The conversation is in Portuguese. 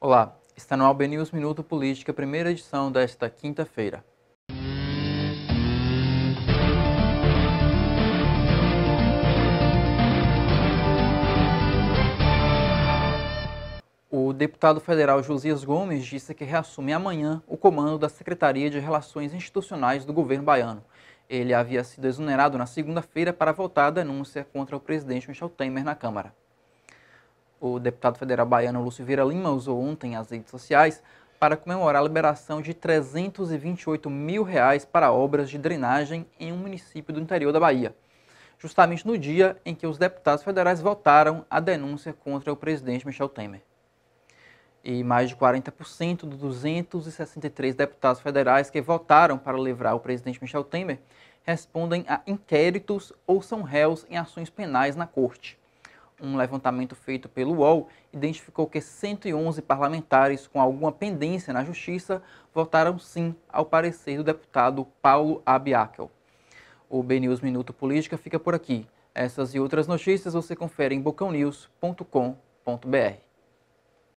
Olá, está no Albenews Minuto Política, primeira edição desta quinta-feira. O deputado federal Josias Gomes disse que reassume amanhã o comando da Secretaria de Relações Institucionais do governo baiano. Ele havia sido exonerado na segunda-feira para votar a denúncia contra o presidente Michel Temer na Câmara. O deputado federal baiano Lúcio Vira Lima usou ontem as redes sociais para comemorar a liberação de 328 mil reais para obras de drenagem em um município do interior da Bahia, justamente no dia em que os deputados federais votaram a denúncia contra o presidente Michel Temer. E mais de 40% dos 263 deputados federais que votaram para livrar o presidente Michel Temer respondem a inquéritos ou são réus em ações penais na corte. Um levantamento feito pelo UOL identificou que 111 parlamentares com alguma pendência na justiça votaram sim ao parecer do deputado Paulo Abiakel. O BNews Minuto Política fica por aqui. Essas e outras notícias você confere em bocãonews.com.br.